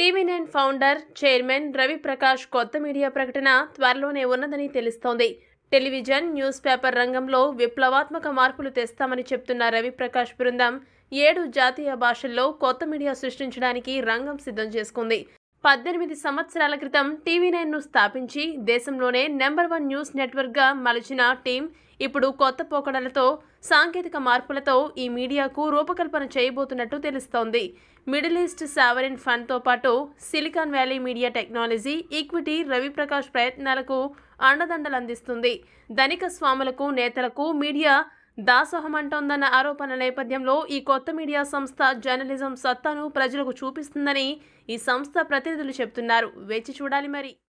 TV nine founder chairman Raviprakash కొత్త media ప్రకటన త్వరలోనే ఉన్నదని తెలుస్తోంది టెలివిజన్ న్యూస్ పేపర్ రంగంలో విప్లవాత్మక మార్పులు తెస్తామని చెప్తున్న రవిప్రకాష్ బృందం ఏడు జాతీయ భాషల్లో కొత్త మీడియా సృష్టించడానికి రంగం సిద్ధం చేసుకుంది పద్దెనిమిది సంవత్సరాల క్రితం టీవీ నైన్ను స్థాపించి దేశంలోనే నెంబర్ వన్ న్యూస్ నెట్వర్క్గా మలిచిన టీం ఇప్పుడు కొత్త పోకడలతో సాంకేతిక మార్పులతో ఈ మీడియాకు రూపకల్పన చేయబోతున్నట్టు తెలుస్తోంది మిడిల్ ఈస్ట్ సావరిన్ ఫండ్తో పాటు Silicon Valley media technology equity Raviprakash ప్రయత్నాలకు అండదండలందిస్తుంది ధనిక స్వాములకు నేతలకు మీడియా దాసోహం అంటోందన్న ఆరోపణ నేపథ్యంలో ఈ కొత్త మీడియా సంస్థ జర్నలిజం సత్తాను ప్రజలకు చూపిస్తుందని ఈ సంస్థ ప్రతినిధులు చెబుతున్నారు వేచి చూడాలి మరి